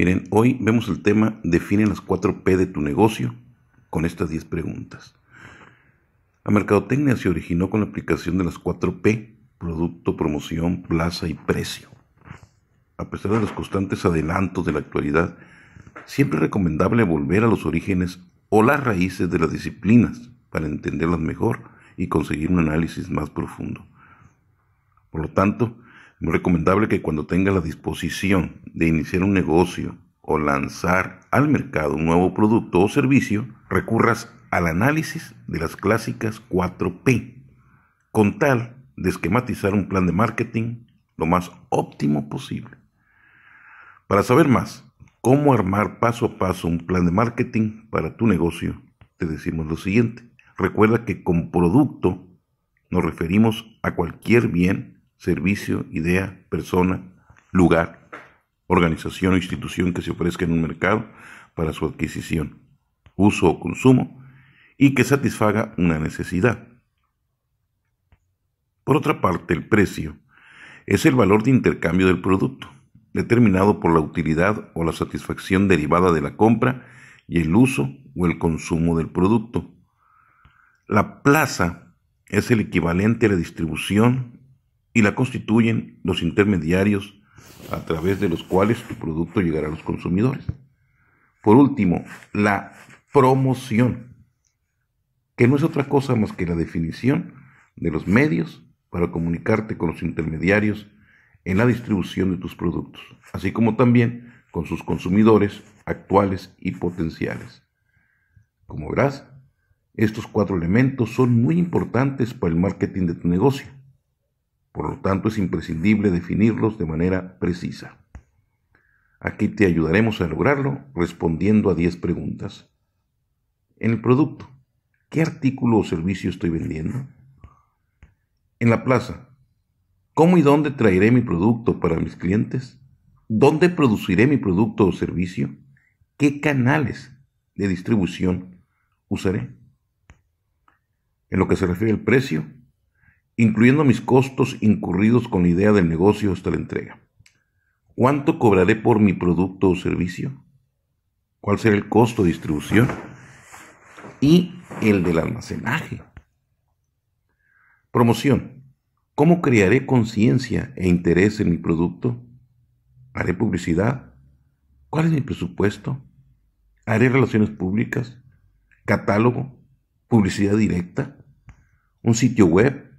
Miren, hoy vemos el tema Define las 4P de tu negocio con estas 10 preguntas. La mercadotecnia se originó con la aplicación de las 4P, producto, promoción, plaza y precio. A pesar de los constantes adelantos de la actualidad, siempre es recomendable volver a los orígenes o las raíces de las disciplinas para entenderlas mejor y conseguir un análisis más profundo. Por lo tanto, es recomendable que cuando tengas la disposición de iniciar un negocio o lanzar al mercado un nuevo producto o servicio, recurras al análisis de las clásicas 4P, con tal de esquematizar un plan de marketing lo más óptimo posible. Para saber más, cómo armar paso a paso un plan de marketing para tu negocio, te decimos lo siguiente. Recuerda que con producto nos referimos a cualquier bien servicio, idea, persona, lugar, organización o institución que se ofrezca en un mercado para su adquisición, uso o consumo y que satisfaga una necesidad. Por otra parte, el precio es el valor de intercambio del producto, determinado por la utilidad o la satisfacción derivada de la compra y el uso o el consumo del producto. La plaza es el equivalente a la distribución y la constituyen los intermediarios a través de los cuales tu producto llegará a los consumidores. Por último, la promoción, que no es otra cosa más que la definición de los medios para comunicarte con los intermediarios en la distribución de tus productos, así como también con sus consumidores actuales y potenciales. Como verás, estos cuatro elementos son muy importantes para el marketing de tu negocio por lo tanto, es imprescindible definirlos de manera precisa. Aquí te ayudaremos a lograrlo respondiendo a 10 preguntas. En el producto, ¿qué artículo o servicio estoy vendiendo? En la plaza, ¿cómo y dónde traeré mi producto para mis clientes? ¿Dónde produciré mi producto o servicio? ¿Qué canales de distribución usaré? En lo que se refiere al precio, incluyendo mis costos incurridos con la idea del negocio hasta la entrega. ¿Cuánto cobraré por mi producto o servicio? ¿Cuál será el costo de distribución? Y el del almacenaje. Promoción. ¿Cómo crearé conciencia e interés en mi producto? ¿Haré publicidad? ¿Cuál es mi presupuesto? ¿Haré relaciones públicas? ¿Catálogo? ¿Publicidad directa? ¿Un sitio web?